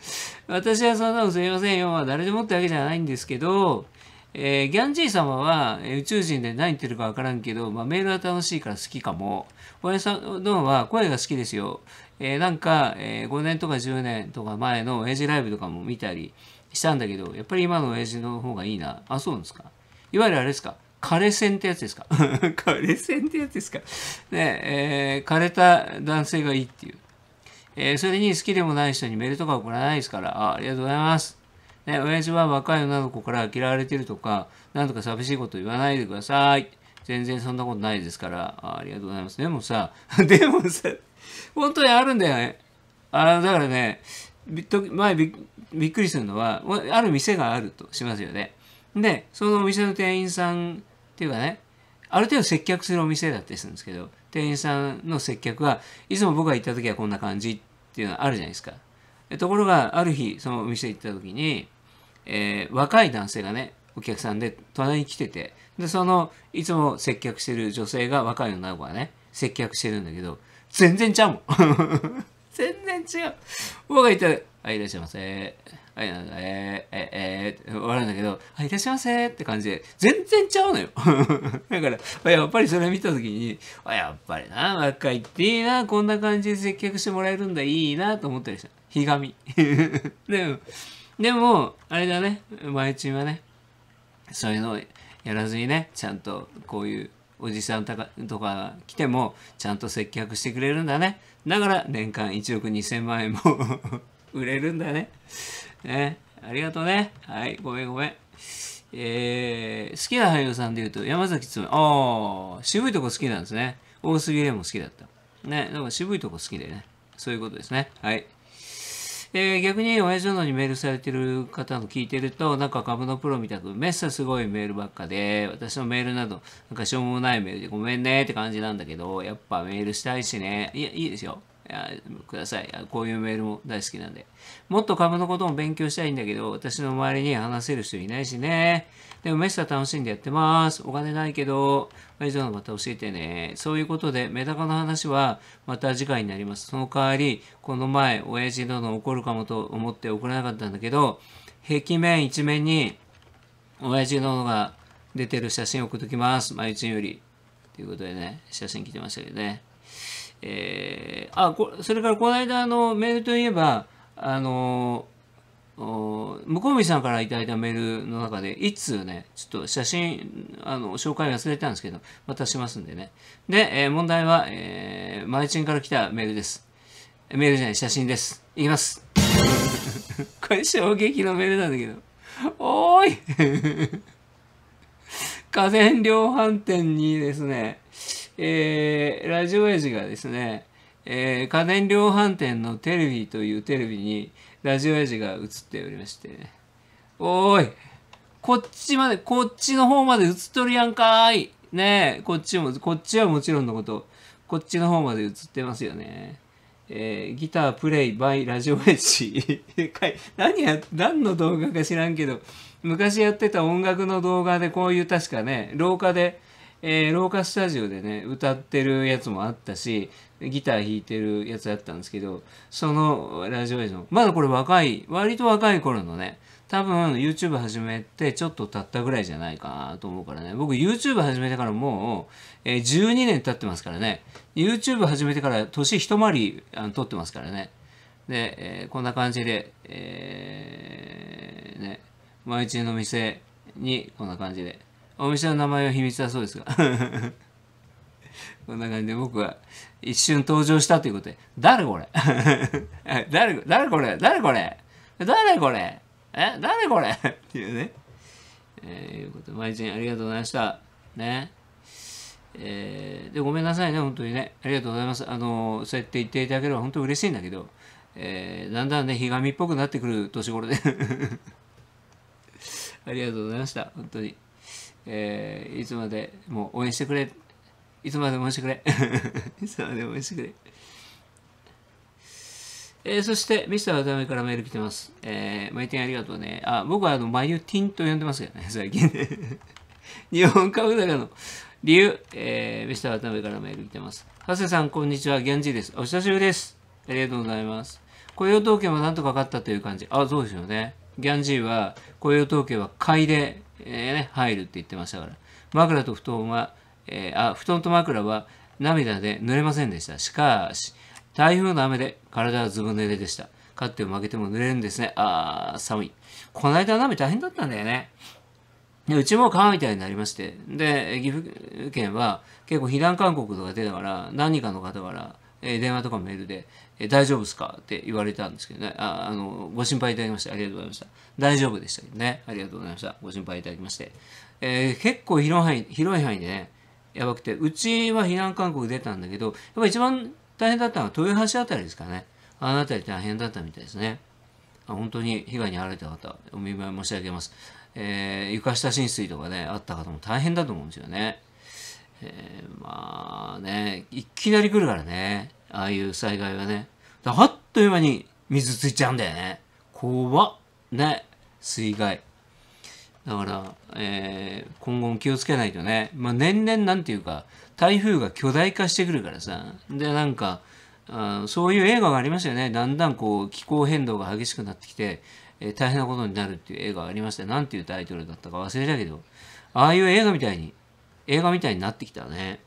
私はそんな嘘言いませんよ。ま誰でもってわけじゃないんですけど、えー、ギャンジー様は、え宇宙人で何言ってるかわからんけど、まあ、メールは楽しいから好きかも。小林さんは声が好きですよ。えー、なんか、えー、5年とか10年とか前の親父ライブとかも見たりしたんだけど、やっぱり今の親父の方がいいな。あ、そうなんですか。いわゆるあれですか。枯れ線ってやつですか 枯れ線ってやつですかねえー、枯れた男性がいいっていう。えー、それに好きでもない人にメールとか送らないですから、あありがとうございます。ね、親父は若い女の子から嫌われてるとか、なんとか寂しいこと言わないでください。全然そんなことないですから、あありがとうございます。でもさ、でもさ、本当にあるんだよね。あだからね、前びっくりするのは、ある店があるとしますよね。で、そのお店の店員さんっていうかねある程度接客するお店だったりするんですけど店員さんの接客はいつも僕が行った時はこんな感じっていうのはあるじゃないですかところがある日そのお店行った時に、えー、若い男性がねお客さんで隣に来ててでそのいつも接客してる女性が若い女の子がね接客してるんだけど全然ちゃうもん 全然違う僕が言ったら「はいいらっしゃいませ」はい、なんか、えー、えー、えー、って終わるんだけど、あ、いらっしゃいませって感じで、全然ちゃうのよ。だから、やっぱりそれ見た時に、あ、やっぱりな、若いっていいな、こんな感じで接客してもらえるんだ、いいな、と思ったりした。ひがみ。でも、でも、あれだね、前チンはね、そういうのをやらずにね、ちゃんとこういうおじさんとかとか来ても、ちゃんと接客してくれるんだね。だから、年間1億2000万円も 売れるんだね。ね、ありがとうね。はい、ごめんごめん。えー、好きな俳優さんで言うと、山崎つむ。ああ、渋いとこ好きなんですね。大杉蓮も好きだった。ね、なんか渋いとこ好きでね。そういうことですね。はい。えー、逆に親父のにメールされてる方の聞いてると、なんか株のプロみたく、めっさすごいメールばっかで、私のメールなど、なんかしょうもないメールでごめんねって感じなんだけど、やっぱメールしたいしね。いや、いいですよ。ください。こういうメールも大好きなんで。もっと株のことも勉強したいんだけど、私の周りに話せる人いないしね。でもメスは楽しんでやってます。お金ないけど、以上のまた教えてね。そういうことで、メダカの話はまた次回になります。その代わり、この前、親父の怒るかもと思って怒らなかったんだけど、壁面一面に、親父のが出てる写真を送っときます。毎日より。ということでね、写真来てましたけどね。えー、あこそれからこの間のメールといえばあの向こう見さんから頂いたメールの中でいつねちょっと写真あの紹介忘れたんですけどまたしますんでねで、えー、問題は、えー、マイチンから来たメールですメールじゃない写真ですいきます これ衝撃のメールなんだけどおーい家電 量販店にですねえー、ラジオ親ジがですね、えー、家電量販店のテレビというテレビにラジオ親ジが映っておりまして、ね、おーい、こっちまで、こっちの方まで映っとるやんかーい。ねえ、こっちも、こっちはもちろんのこと、こっちの方まで映ってますよね。えー、ギタープレイバイラジオエッジ。何や、何の動画か知らんけど、昔やってた音楽の動画でこういう確かね、廊下でえー、廊下スタジオでね、歌ってるやつもあったし、ギター弾いてるやつあったんですけど、そのラジオ映像、まだこれ若い、割と若い頃のね、多分 YouTube 始めてちょっと経ったぐらいじゃないかなと思うからね。僕 YouTube 始めてからもう、えー、12年経ってますからね。YouTube 始めてから年一回りあの取ってますからね。で、えー、こんな感じで、えー、ね、毎日の店にこんな感じで。お店の名前は秘密だそうですが こんな感じで僕は一瞬登場したということで、誰これ 誰、誰これ誰これ誰これえ誰これっていうね。えー、いうことで、毎日ありがとうございました。ね。えー、で、ごめんなさいね、本当にね。ありがとうございます。あの、そうやって言っていただければ本当嬉しいんだけど、えー、だんだんね、ひがみっぽくなってくる年頃で ありがとうございました。本当に。えー、いつまでも応援してくれ。いつまでも応援してくれ。いつまでも応援してくれ。えー、そして、ミスター渡辺からメール来てます。えー、毎点ありがとうね。あ、僕はあの、マユティンと呼んでますけどね、最近 日本株高の理由、えー、ミスター渡辺からメール来てます。長谷さん、こんにちは。源氏です。お久しぶりです。ありがとうございます。雇用統計もなんとかかったという感じ。あ、そうですよね。ギャンジーは雇用統計は買いでえー、ね、入るって言ってましたから枕と布団は、えー、あ布団と枕は涙で濡れませんでしたしかし台風の雨で体はずぶ濡れでした勝っても負けても濡れるんですねあー寒いこの間は雨大変だったんだよねでうちも川みたいになりまして、で、岐阜県は結構避難勧告とか出たから、何人かの方から、え電話とかメールで、え大丈夫ですかって言われたんですけどねあ、あの、ご心配いただきましてありがとうございました。大丈夫でしたけどね、ありがとうございました。ご心配いただきまして。えー、結構広い広い範囲でね、やばくて、うちは避難勧告出たんだけど、やっぱ一番大変だったのは豊橋あたりですかね。あの辺り大変だったみたいですね。本当に被害に遭われた方、お見舞い申し上げます。えー、床下浸水とかね、あった方も大変だと思うんですよね。えー、まあね、いきなり来るからね、ああいう災害はね。だあっという間に水ついちゃうんだよね。怖っ。ね、水害。だから、えー、今後も気をつけないとね、まあ、年々なんていうか、台風が巨大化してくるからさ、で、なんか、そういう映画がありますよね。だんだんこう気候変動が激しくなってきて、えー、大変なことになるっていう映画がありました。なんていうタイトルだったか忘れたけど、ああいう映画みたいに映画みたいになってきたね。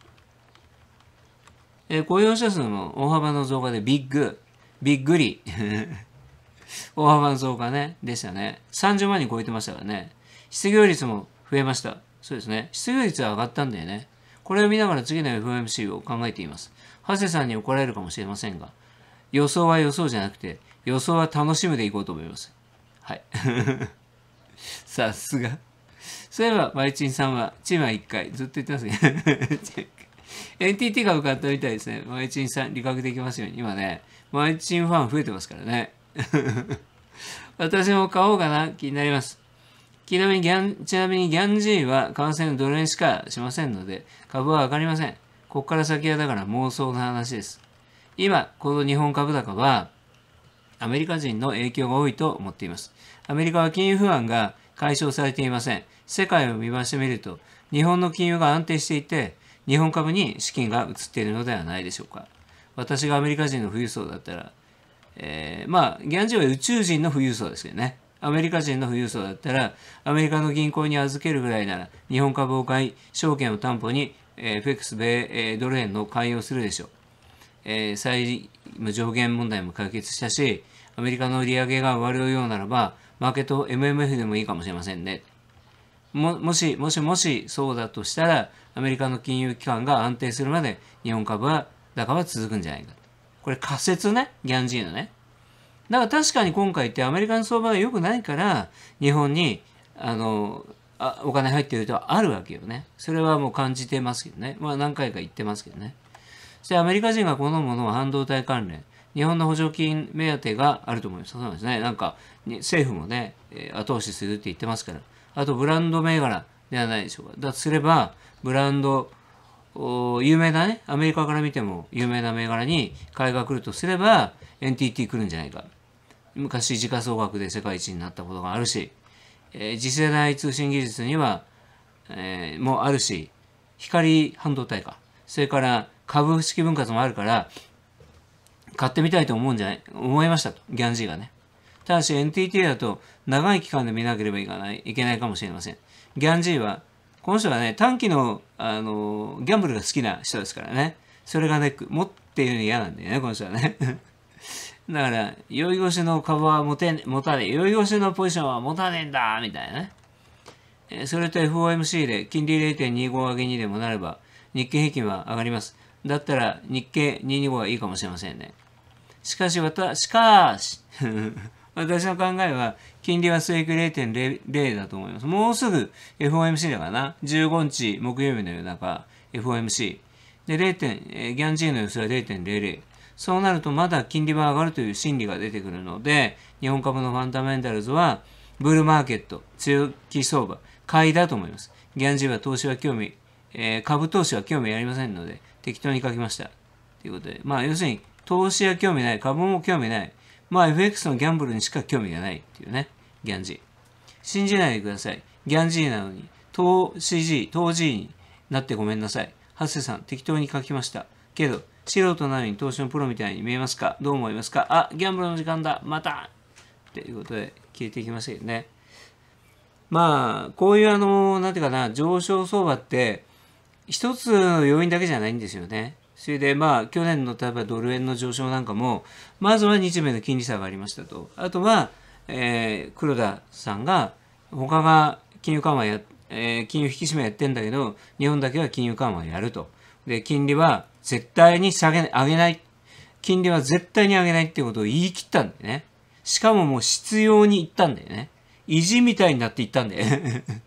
えー、雇用者数も大幅の増加でビッグ、びっくり。大幅の増加ね、でしたね。30万人超えてましたからね。失業率も増えました。そうですね。失業率は上がったんだよね。これを見ながら次の FOMC を考えています。長谷さんに怒られるかもしれませんが、予想は予想じゃなくて、予想は楽しむでいこうと思います。はい。さすが。そういえば、マルチンさんは、チームは1回、ずっと言ってますね。NTT が受かったみたいですね。マルチンさん、理学できますように。今ね、マルチンファン増えてますからね。私も買おうかな、気になります。ちなみにギャン、ちなみにギャンジーは感染のドル円しかしませんので、株は上がりません。こっから先はだから妄想の話です。今、この日本株高は、アメリカ人の影響が多いと思っています。アメリカは金融不安が解消されていません。世界を見ましてみると、日本の金融が安定していて、日本株に資金が移っているのではないでしょうか。私がアメリカ人の富裕層だったら、えー、まあ、ギャンジーは宇宙人の富裕層ですけどね。アメリカ人の富裕層だったら、アメリカの銀行に預けるぐらいなら、日本株を買い、証券を担保に、え FX 米、えドル円の買いをするでしょう。えー、債務上限問題も解決したし、アメリカの利上げが終わるようならば、マーケット MMF でもいいかもしれませんね。ももし、もしもしそうだとしたら、アメリカの金融機関が安定するまで日本株は、高は続くんじゃないか。これ仮説ね、ギャンジーのね。だから確かに今回ってアメリカの相場が良くないから、日本に、あの、あお金入ってるとあるわけよね。それはもう感じてますけどね。まあ何回か言ってますけどね。そしてアメリカ人が好むのは半導体関連。日本の補助金目当てがあると思います。そうなんですね。なんか、政府もね、後押しするって言ってますから。あとブランド銘柄ではないでしょうか。だとすれば、ブランド、有名なね、アメリカから見ても有名な銘柄に買いが来るとすれば、NTT 来るんじゃないか。昔、時価総額で世界一になったことがあるし、えー、次世代通信技術には、えー、もあるし、光半導体か。それから株式分割もあるから、買ってみたいと思うんじゃない、思いましたと、ギャンジーがね。ただし NTT だと長い期間で見なければいけないいけないかもしれません。ギャンジーは、この人はね、短期の、あの、ギャンブルが好きな人ですからね。それがね、持っているの嫌なんだよね、この人はね。だから、酔い越しの株は持て持たねえ、酔い越しのポジションは持たねえんだ、みたいなね。それと FOMC で金利0.25上げにでもなれば、日経平均は上がります。だったら日経225はいいかもしれませんね。しかし、また、しかーし 私の考えは、金利は水域0.0だと思います。もうすぐ FOMC だからな。15日木曜日の夜中、FOMC。で、0. 点、えー、ギャンジーの予想は0.00。そうなるとまだ金利は上がるという心理が出てくるので、日本株のファンダメンタルズは、ブルーマーケット、強気相場、買いだと思います。ギャンジーは投資は興味、えー、株投資は興味ありませんので、適当に書きました。ということで、まあ要するに、投資は興味ない、株も興味ない。まあ FX のギャンブルにしか興味がないっていうね、ギャンジー。信じないでください。ギャンジーなのに、投 CG、投 G になってごめんなさい。ハッセさん、適当に書きました。けど、素人なのに投資のプロみたいに見えますかどう思いますかあ、ギャンブルの時間だまたということで、消えていきましたけどね。まあ、こういうあの、なんていうかな、上昇相場って、一つの要因だけじゃないんですよね。それでまあ去年の例えばドル円の上昇なんかもまずは日米の金利差がありましたとあとは、えー、黒田さんが他が金融緩和や、えー、金融引き締めやってんだけど日本だけは金融緩和やるとで金利は絶対に下げ上げない金利は絶対に上げないってことを言い切ったんだよねしかももう執拗に言ったんだよね意地みたいになって言ったんだよ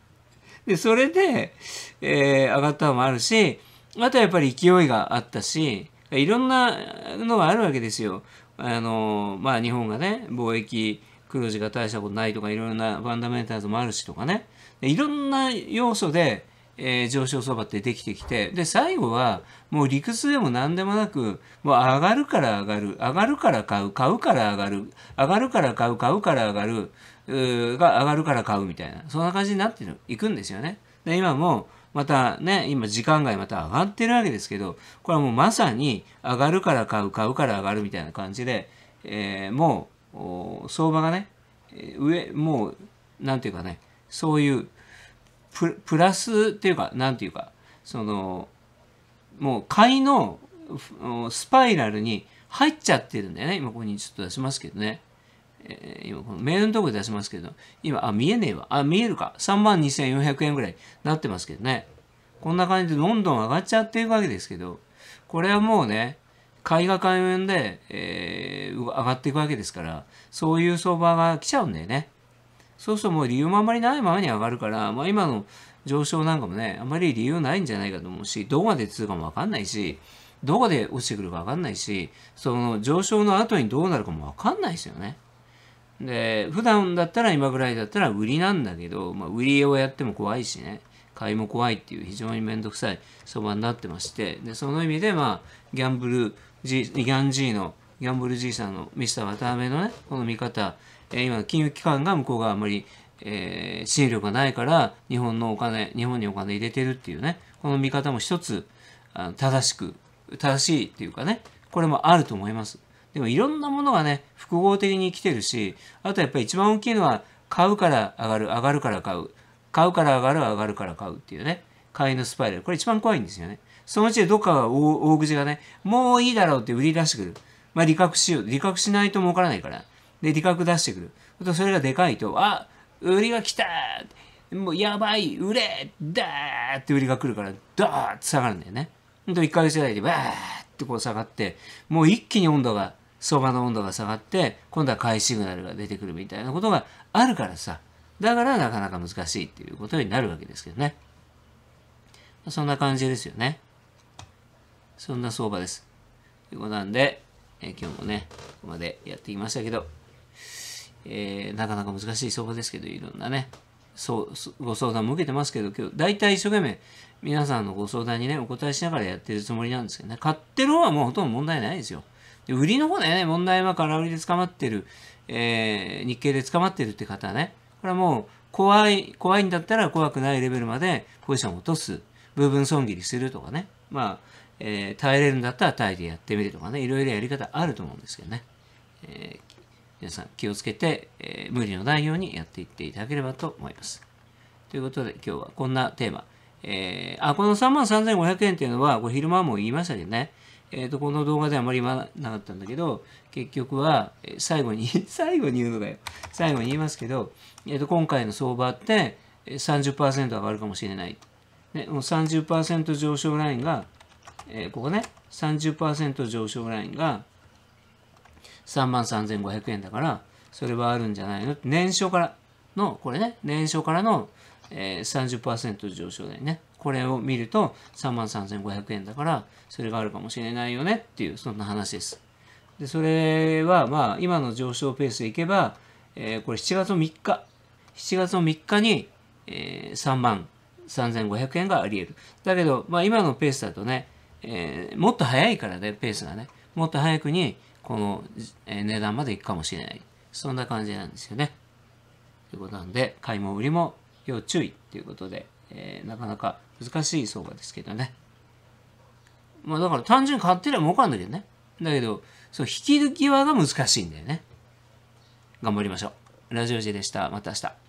でそれで、えー、上がったのもあるしあとはやっぱり勢いがあったし、いろんなのがあるわけですよ。あの、まあ日本がね、貿易黒字が大したことないとか、いろんなファンダメンタルズもあるしとかね。いろんな要素で、えー、上昇相場ってできてきて、で、最後は、もう理屈でも何でもなく、もう上がるから上がる、上がるから買う、買うから上がる、上がるから買う、買うから上がる、が上がるから買うみたいな、そんな感じになっていくんですよね。で、今も、またね、今時間外また上がってるわけですけど、これはもうまさに上がるから買う、買うから上がるみたいな感じで、えー、もう相場がね、上、もう、なんていうかね、そういうプラスっていうか、なんていうか、その、もう買いのスパイラルに入っちゃってるんだよね。今ここにちょっと出しますけどね。えー、今このメールのところで出しますけど、今、あ、見えねえわ。あ、見えるか。3万2400円ぐらいなってますけどね。こんな感じでどんどん上がっちゃっていくわけですけど、これはもうね、買いが買い面で、えー、上がっていくわけですから、そういう相場が来ちゃうんだよね。そうするともう理由もあんまりないままに上がるから、まあ今の上昇なんかもね、あんまり理由ないんじゃないかと思うし、どこまで通かもわかんないし、どこで落ちてくるかわかんないし、その上昇の後にどうなるかもわかんないですよね。で、普段だったら今ぐらいだったら売りなんだけど、まあ、売りをやっても怖いしね、買いも怖いっていう非常にめんどくさい相場になってまして、で、その意味で、まあ、ギャンブルギャンジーの、ギャンブルじいさんのミスター渡辺のね、この見方、えー、今の金融機関が向こうがあんまり、えー、信用力がないから、日本のお金、日本にお金入れてるっていうね、この見方も一つ、あの正しく、正しいっていうかね、これもあると思います。でもいろんなものがね、複合的に来てるし、あとやっぱり一番大きいのは、買うから上がる、上がるから買う。買うから上がる、上がるから買うっていうね。買いのスパイラル。これ一番怖いんですよね。そのうちでどっかが大口がね、もういいだろうって売り出してくる。まあ、利確しよう。利確しないと儲からないから。で、利確出してくる。あと、それがでかいと、あ売りが来たもうやばい売れだーって売りが来るから、ダーって下がるんだよね。ほんと1ヶ月ぐらいでバーってこう下がって、もう一気に温度が相場の温度が下がって今度は買いシグナルが出てくるみたいなことがあるからさだからなかなか難しいっていうことになるわけですけどねそんな感じですよねそんな相場ですということなんで、えー、今日もねここまでやってきましたけど、えー、なかなか難しい相場ですけどいろんなねそうご相談も受けてますけど今日大体一生懸命皆さんのご相談にねお答えしながらやってるつもりなんですけどね買ってる方はもうほとんど問題ないですよ売りの方ね、問題は空売りで捕まってる、えー、日経で捕まってるって方はね、これはもう怖い、怖いんだったら怖くないレベルまでポジションを落とす、部分損切りするとかね、まあ、えー、耐えれるんだったら耐えてやってみるとかね、いろいろやり方あると思うんですけどね。えー、皆さん気をつけて、えー、無理のないようにやっていっていただければと思います。ということで今日はこんなテーマ。えー、あ、この33,500円っていうのは、こ昼間も言いましたけどね、えっ、ー、と、この動画ではあまり言わなかったんだけど、結局は、最後に 最後に言うのだよ。最後に言いますけど、えっ、ー、と、今回の相場って30%上がるかもしれない。ね、もう30%上昇ラインが、えー、ここね、30%上昇ラインが3万3500円だから、それはあるんじゃないの年初からの、これね、年初からの、えー、30%上昇ラインね。これを見ると3万3500円だから、それがあるかもしれないよねっていう、そんな話です。で、それはまあ、今の上昇ペースでいけば、えー、これ7月の3日、7月の3日に、えー、3万3500円があり得る。だけど、まあ今のペースだとね、えー、もっと早いからね、ペースがね、もっと早くにこの、え値段までいくかもしれない。そんな感じなんですよね。ということなんで、買いも売りも要注意ということで。えー、なかなか難しい相場ですけどね。まあだから単純に買ってりゃ儲かるんだけどね。だけど、そう、引き抜きはが難しいんだよね。頑張りましょう。ラジオ時でした。また明日。